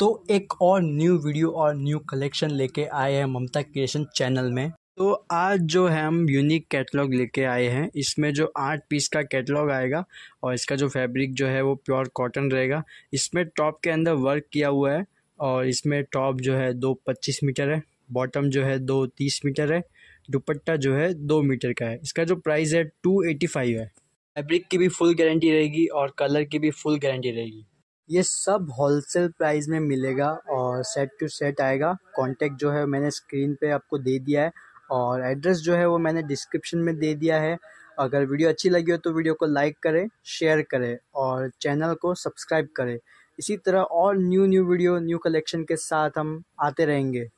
तो एक और न्यू वीडियो और न्यू कलेक्शन लेके आए हैं ममता क्रिएशन चैनल में तो आज जो है हम यूनिक कैटलॉग लेके आए हैं इसमें जो आठ पीस का कैटलॉग आएगा और इसका जो फैब्रिक जो है वो प्योर कॉटन रहेगा इसमें टॉप के अंदर वर्क किया हुआ है और इसमें टॉप जो है दो पच्चीस मीटर है बॉटम जो है दो तीस मीटर है दुपट्टा जो है दो मीटर का है इसका जो प्राइस है टू एटी फाइव है फैब्रिक की भी फुल गारंटी रहेगी और कलर की भी फुल गारंटी रहेगी ये सब होलसेल प्राइस में मिलेगा और सेट टू सेट आएगा कॉन्टेक्ट जो है मैंने स्क्रीन पे आपको दे दिया है और एड्रेस जो है वो मैंने डिस्क्रिप्शन में दे दिया है अगर वीडियो अच्छी लगी हो तो वीडियो को लाइक करें शेयर करें और चैनल को सब्सक्राइब करें इसी तरह और new new video new collection के साथ हम आते रहेंगे